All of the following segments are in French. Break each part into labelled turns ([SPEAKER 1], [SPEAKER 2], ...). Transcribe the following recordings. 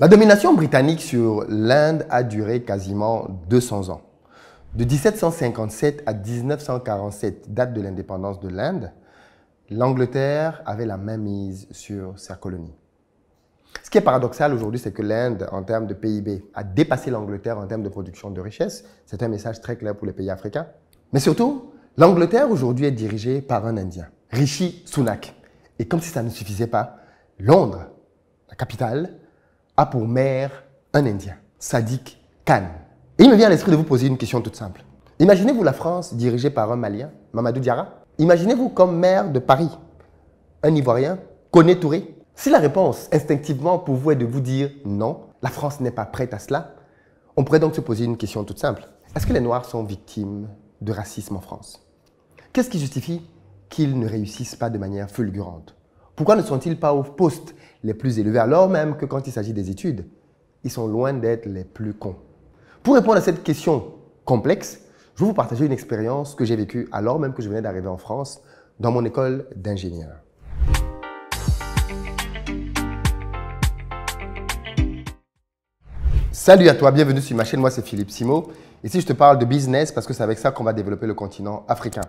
[SPEAKER 1] La domination britannique sur l'Inde a duré quasiment 200 ans. De 1757 à 1947, date de l'indépendance de l'Inde, l'Angleterre avait la mainmise sur sa colonie. Ce qui est paradoxal aujourd'hui, c'est que l'Inde, en termes de PIB, a dépassé l'Angleterre en termes de production de richesses. C'est un message très clair pour les pays africains. Mais surtout, l'Angleterre aujourd'hui est dirigée par un Indien, Rishi Sunak. Et comme si ça ne suffisait pas, Londres, la capitale, a pour maire un Indien, Sadiq Khan. il me vient à l'esprit de vous poser une question toute simple. Imaginez-vous la France dirigée par un Malien, Mamadou Diarra Imaginez-vous comme maire de Paris, un Ivoirien, Koné Touré Si la réponse instinctivement pour vous est de vous dire non, la France n'est pas prête à cela, on pourrait donc se poser une question toute simple. Est-ce que les Noirs sont victimes de racisme en France Qu'est-ce qui justifie qu'ils ne réussissent pas de manière fulgurante Pourquoi ne sont-ils pas au poste les plus élevés, alors même que quand il s'agit des études, ils sont loin d'être les plus cons. Pour répondre à cette question complexe, je vais vous partager une expérience que j'ai vécue alors même que je venais d'arriver en France dans mon école d'ingénieur. Salut à toi, bienvenue sur ma chaîne, moi c'est Philippe Simo Ici, je te parle de business parce que c'est avec ça qu'on va développer le continent africain.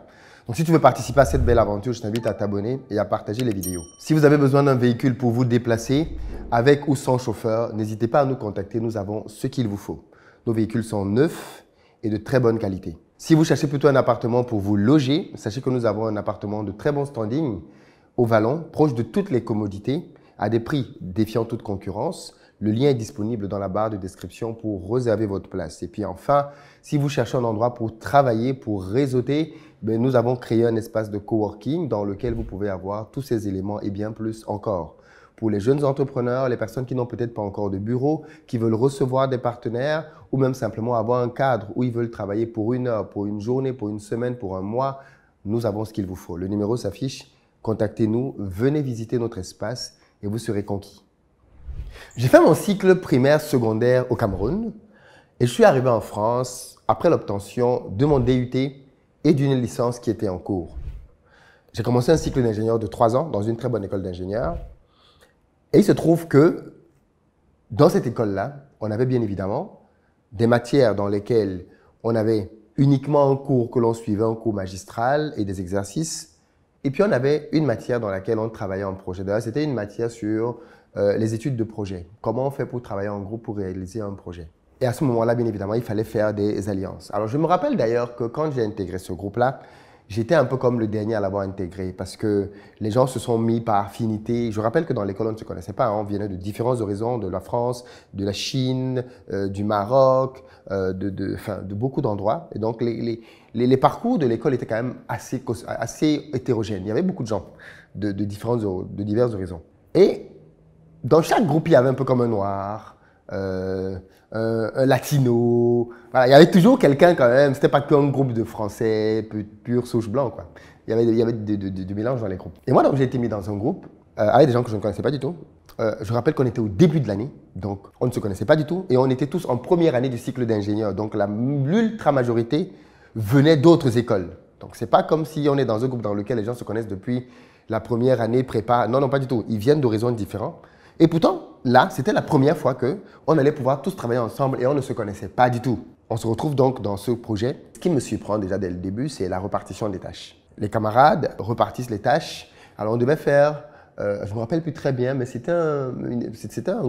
[SPEAKER 1] Donc, si tu veux participer à cette belle aventure, je t'invite à t'abonner et à partager les vidéos. Si vous avez besoin d'un véhicule pour vous déplacer, avec ou sans chauffeur, n'hésitez pas à nous contacter. Nous avons ce qu'il vous faut. Nos véhicules sont neufs et de très bonne qualité. Si vous cherchez plutôt un appartement pour vous loger, sachez que nous avons un appartement de très bon standing au Vallon, proche de toutes les commodités, à des prix défiant toute concurrence. Le lien est disponible dans la barre de description pour réserver votre place. Et puis enfin, si vous cherchez un endroit pour travailler, pour réseauter, ben, nous avons créé un espace de coworking dans lequel vous pouvez avoir tous ces éléments et bien plus encore. Pour les jeunes entrepreneurs, les personnes qui n'ont peut-être pas encore de bureau, qui veulent recevoir des partenaires ou même simplement avoir un cadre où ils veulent travailler pour une heure, pour une journée, pour une semaine, pour un mois, nous avons ce qu'il vous faut. Le numéro s'affiche. Contactez-nous, venez visiter notre espace et vous serez conquis. J'ai fait mon cycle primaire secondaire au Cameroun et je suis arrivé en France après l'obtention de mon DUT et d'une licence qui était en cours. J'ai commencé un cycle d'ingénieur de trois ans dans une très bonne école d'ingénieur, Et il se trouve que dans cette école-là, on avait bien évidemment des matières dans lesquelles on avait uniquement un cours que l'on suivait, un cours magistral et des exercices. Et puis on avait une matière dans laquelle on travaillait en projet. D'ailleurs, c'était une matière sur euh, les études de projet. Comment on fait pour travailler en groupe pour réaliser un projet Et à ce moment-là, bien évidemment, il fallait faire des alliances. Alors je me rappelle d'ailleurs que quand j'ai intégré ce groupe-là, j'étais un peu comme le dernier à l'avoir intégré parce que les gens se sont mis par affinité. Je rappelle que dans l'école, on ne se connaissait pas. Hein. On venait de différentes horizons, de la France, de la Chine, euh, du Maroc, euh, de, beaucoup d'endroits. Et donc, les, parcours de l'école étaient quand même assez, assez hétérogènes. Il y avait beaucoup de gens de, de, différents, de horizons. Et dans chaque groupe, il y avait un peu comme un noir, euh, un, latino. il y avait toujours quelqu'un quand même. C'était pas qu'un groupe de Français pur, souche blanc, quoi. Il y avait, il y avait du, mélange dans les groupes. Et moi, donc, j'ai été mis dans un groupe euh, avec des gens que je ne connaissais pas du tout. Euh, je rappelle qu'on était au début de l'année, donc on ne se connaissait pas du tout. Et on était tous en première année du cycle d'ingénieur. Donc l'ultra-majorité venait d'autres écoles. Donc c'est pas comme si on est dans un groupe dans lequel les gens se connaissent depuis la première année prépa. Non, non, pas du tout. Ils viennent d'horizons différents. Et pourtant, là, c'était la première fois que on allait pouvoir tous travailler ensemble et on ne se connaissait pas du tout. On se retrouve donc dans ce projet. Ce qui me surprend déjà dès le début, c'est la répartition des tâches. Les camarades repartissent les tâches. Alors on devait faire, je euh, je me rappelle plus très bien, mais c'était un,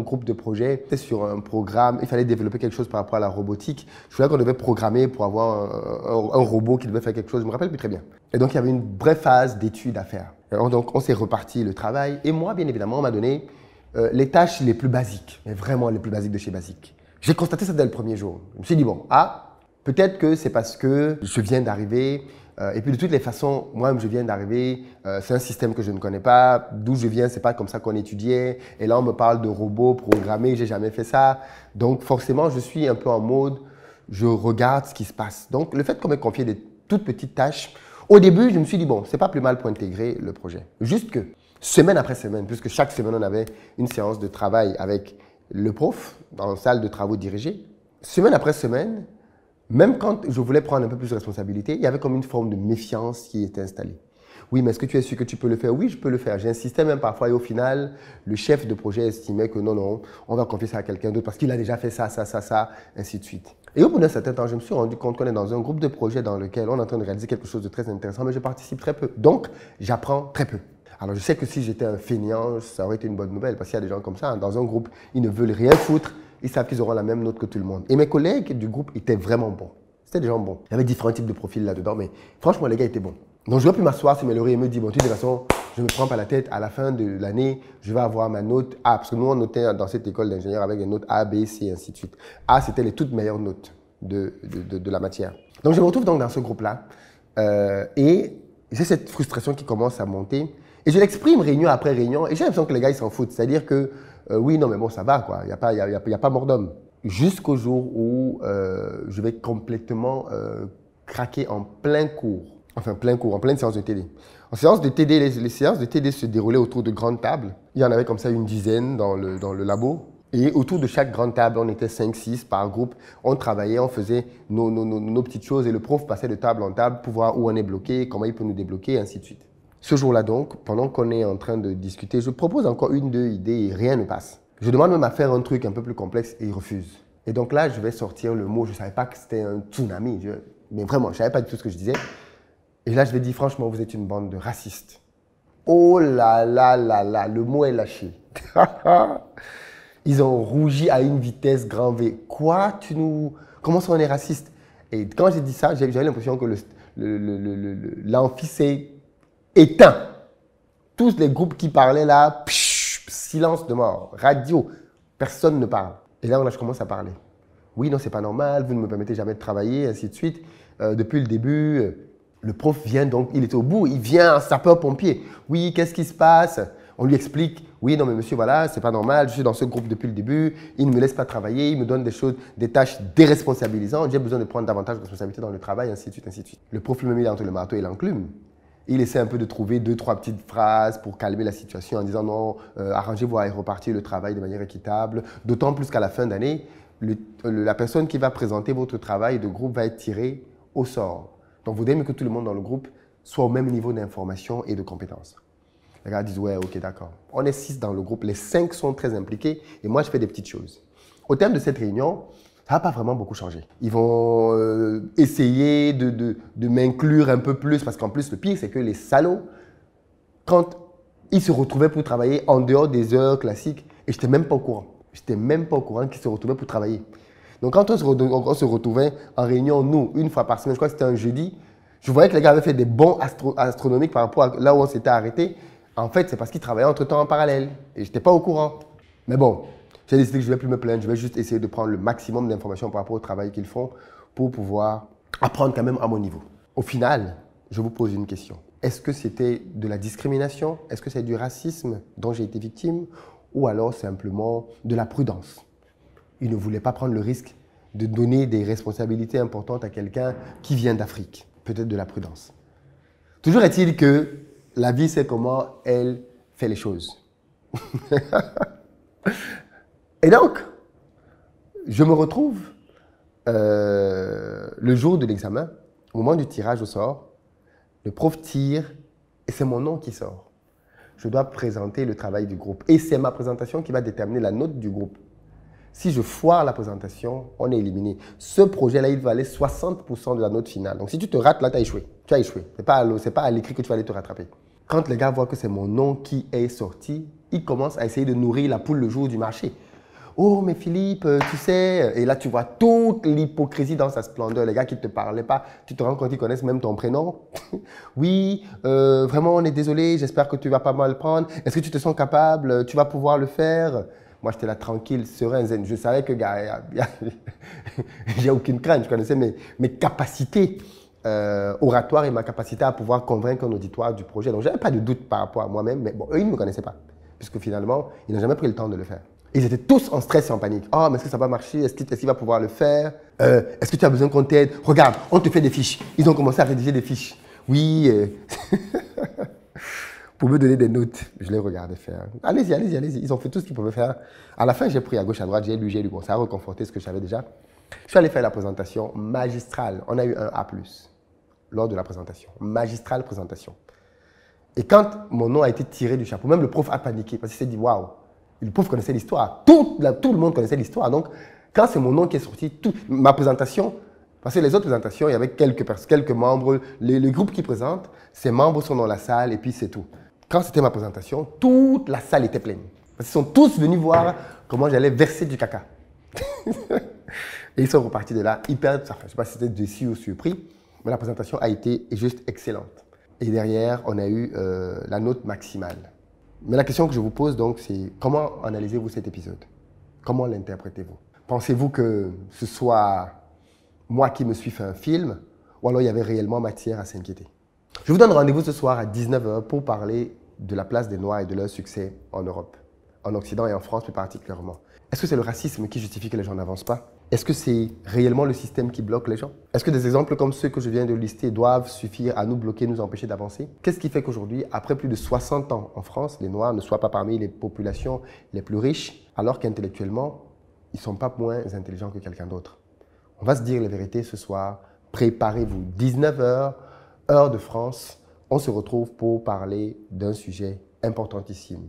[SPEAKER 1] groupe de projet. C'était sur un programme. Il fallait développer quelque chose par rapport à la robotique. Je crois qu'on devait programmer pour avoir un, robot qui devait faire quelque chose. Je me rappelle plus très bien. Et donc il y avait une brève phase d'études à faire. Alors donc on s'est reparti le travail et moi, bien évidemment, on m'a donné euh, les tâches les plus basiques, mais vraiment les plus basiques de chez Basique. J'ai constaté ça dès le premier jour. Je me suis dit, bon, ah, peut-être que c'est parce que je viens d'arriver, euh, et puis de toutes les façons, moi-même, je viens d'arriver, euh, c'est un système que je ne connais pas, d'où je viens, c'est pas comme ça qu'on étudiait, et là, on me parle de robots programmés, j'ai jamais fait ça. Donc, forcément, je suis un peu en mode, je regarde ce qui se passe. Donc, le fait qu'on m'ait confié des toutes petites tâches, au début, je me suis dit, bon, c'est pas plus mal pour intégrer le projet. Juste que semaine après semaine, puisque chaque semaine, on avait une séance de travail avec le prof dans la salle de travaux dirigée. Semaine après semaine, même quand je voulais prendre un peu plus de responsabilité, il y avait comme une forme de méfiance qui était installée. Oui, mais est-ce que tu es sûr que tu peux le faire Oui, je peux le faire. J'insistais même parfois et au final, le chef de projet estimait que non, non, on va confier ça à quelqu'un d'autre parce qu'il a déjà fait ça, ça, ça, ça, ainsi de suite. Et au bout d'un certain temps, je me suis rendu compte qu'on est dans un groupe de projets dans lequel on est en train de réaliser quelque chose de très intéressant, mais je participe très peu. Donc, j'apprends très peu. Alors je sais que si j'étais un fainéant, ça aurait été une bonne nouvelle parce qu'il y a des gens comme ça. Hein. dans un groupe, ils ne veulent rien foutre. Ils savent qu'ils auront la même note que tout le monde. Et mes collègues du groupe étaient vraiment bons. C'était des gens bons. Il y avait différents types de profils là-dedans, mais franchement, les gars étaient bons. Donc je vais plus m'asseoir sur mes et me dire, bon, de toute façon, je me prends pas la tête, à la fin de l'année, je vais avoir ma note A. Parce que nous, on notait dans cette école d'ingénieur avec des notes A, B, C, et ainsi de suite. A, c'était les toutes meilleures notes de, de, de, la matière. Donc je me retrouve donc dans ce groupe-là. Euh, et j'ai cette frustration qui commence à monter. Et je l'exprime réunion après réunion, et j'ai l'impression que les gars, ils s'en foutent. C'est-à-dire que, euh, oui, non, mais bon, ça va, quoi. Il n'y a, pas, il y a, pas mort d'homme. Jusqu'au jour où euh, je vais complètement euh, craquer en plein cours. Enfin, plein cours, en pleine séance de TD. En séance de TD, les, séances de TD se déroulaient autour de grandes tables. Il y en avait comme ça une dizaine dans le, dans le labo. Et autour de chaque grande table, on était 5-6 par groupe. On travaillait, on faisait nos, nos, nos petites choses et le prof passait de table en table pour voir où on est bloqué, comment il peut nous débloquer, et ainsi de suite. Ce jour-là, donc, pendant qu'on est en train de discuter, je propose encore une, deux idées et rien ne passe. Je demande même à faire un truc un peu plus complexe et ils refuse. Et donc là, je vais sortir le mot, je ne savais pas que c'était un tsunami, mais vraiment, je ne savais pas du tout ce que je disais. Et là, je vais dire franchement, vous êtes une bande de racistes. Oh là là là là, le mot est lâché. Ils ont rougi à une vitesse grand V. Quoi, tu nous... Comment ça, on est raciste Et quand j'ai dit ça, j'avais l'impression que le, le, le, éteint. Tous les groupes qui parlaient là, silence de mort, radio, personne ne parle. Et là, je commence à parler. Oui, non, c'est pas normal, vous ne me permettez jamais de travailler, ainsi de suite. Euh, depuis le début, euh, le prof vient donc, il est au bout, il vient, un sapeur-pompier. Oui, qu'est-ce qui se passe On lui explique. Oui, non, mais monsieur, voilà, c'est pas normal, je suis dans ce groupe depuis le début, il ne me laisse pas travailler, il me donne des choses, des tâches déresponsabilisantes, j'ai besoin de prendre davantage de responsabilités dans le travail, ainsi de suite, ainsi de suite. Le prof me met entre le marteau et l'enclume il essaie un peu de trouver deux, trois petites phrases pour calmer la situation en disant non, euh, arrangez-vous à repartir le travail de manière équitable. D'autant plus qu'à la fin d'année, la personne qui va présenter votre travail de groupe va être tirée au sort. Donc, vous aimez que tout le monde dans le groupe soit au même niveau d'information et de compétences. Les gars disent Ouais, ok, d'accord. On est six dans le groupe, les cinq sont très impliqués et moi, je fais des petites choses. Au terme de cette réunion, ça n'a pas vraiment beaucoup changé. Ils vont euh, essayer de, m'inclure un peu plus, parce qu'en plus, le pire, c'est que les salauds, quand ils se retrouvaient pour travailler en dehors des heures classiques, et j'étais même pas au courant. Je n'étais même pas au courant qu'ils se retrouvaient pour travailler. Donc, quand on se, retrouvait en réunion, nous, une fois par semaine, je crois que c'était un jeudi, je voyais que les gars avaient fait des bons astronomiques par rapport à là où on s'était arrêté. En fait, c'est parce qu'ils travaillaient entre temps en parallèle. Et je n'étais pas au courant. Mais bon, j'ai décidé que je ne vais plus me plaindre, je vais juste essayer de prendre le maximum d'informations par rapport au travail qu'ils font pour pouvoir apprendre quand même à mon niveau. Au final, je vous pose une question. Est-ce que c'était de la discrimination Est-ce que c'est du racisme dont j'ai été victime Ou alors simplement de la prudence Ils ne voulaient pas prendre le risque de donner des responsabilités importantes à quelqu'un qui vient d'Afrique. Peut-être de la prudence. Toujours est-il que la vie, c'est comment elle fait les choses. Et donc, je me retrouve euh, le jour de l'examen, au moment du tirage au sort, le prof tire et c'est mon nom qui sort. Je dois présenter le travail du groupe et c'est ma présentation qui va déterminer la note du groupe. Si je foire la présentation, on est éliminé. Ce projet-là, il valait 60% de la note finale. Donc si tu te rates, là, tu as échoué. Tu as échoué. Ce n'est pas, pas à l'écrit que tu vas aller te rattraper. Quand les gars voient que c'est mon nom qui est sorti, ils commencent à essayer de nourrir la poule le jour du marché. Oh, mais Philippe, euh, tu sais. Euh, et là, tu vois toute l'hypocrisie dans sa splendeur. Les gars qui ne te parlaient pas, tu te rends compte qu'ils connaissent même ton prénom. oui, euh, vraiment, on est désolé. J'espère que tu vas pas mal prendre. Est-ce que tu te sens capable Tu vas pouvoir le faire moi, j'étais là tranquille, serein, zen. Je savais que, gars, j'ai aucune crainte. Je connaissais mes, mes capacités oratoires et ma capacité à pouvoir convaincre un auditoire du projet. Donc, n'avais pas de doute par rapport à moi-même. Mais bon, eux, ils ne me connaissaient pas. Puisque finalement, ils n'ont jamais pris le temps de le faire. Ils étaient tous en stress et en panique. Oh, mais est-ce que ça va marcher Est-ce qu'il est va pouvoir le faire euh, Est-ce que tu as besoin qu'on t'aide Regarde, on te fait des fiches. Ils ont commencé à rédiger des fiches. Oui. Euh. pour me donner des notes, je les regardais faire. Allez-y, allez-y, allez-y. Ils ont fait tout ce qu'ils pouvaient faire. À la fin, j'ai pris à gauche, à droite, j'ai lu, j'ai lu. Bon, ça a reconforté ce que j'avais déjà. Je suis allé faire la présentation magistrale. On a eu un A lors de la présentation. Magistrale présentation. Et quand mon nom a été tiré du chapeau, même le prof a paniqué parce qu'il s'est dit waouh le pauvre connaissait l'histoire. Tout, tout, le monde connaissait l'histoire. Donc, quand c'est mon nom qui est sorti, tout, ma présentation, parce que les autres présentations, il y avait quelques, quelques membres, le groupe qui présente, ses membres sont dans la salle et puis c'est tout. Quand c'était ma présentation, toute la salle était pleine. Parce sont tous venus voir comment j'allais verser du caca. et ils sont repartis de là hyper, je ne sais pas si c'était déçu ou surpris, mais la présentation a été juste excellente. Et derrière, on a eu euh, la note maximale. Mais la question que je vous pose donc, c'est comment analysez-vous cet épisode Comment l'interprétez-vous Pensez-vous que ce soit moi qui me suis fait un film ou alors il y avait réellement matière à s'inquiéter Je vous donne rendez-vous ce soir à 19h pour parler de la place des Noirs et de leur succès en Europe, en Occident et en France plus particulièrement. Est-ce que c'est le racisme qui justifie que les gens n'avancent pas est-ce que c'est réellement le système qui bloque les gens Est-ce que des exemples comme ceux que je viens de lister doivent suffire à nous bloquer, nous empêcher d'avancer Qu'est-ce qui fait qu'aujourd'hui, après plus de 60 ans en France, les Noirs ne soient pas parmi les populations les plus riches, alors qu'intellectuellement, ils ne sont pas moins intelligents que quelqu'un d'autre On va se dire la vérité ce soir. Préparez-vous. 19h, heure de France, on se retrouve pour parler d'un sujet importantissime.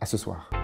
[SPEAKER 1] À ce soir.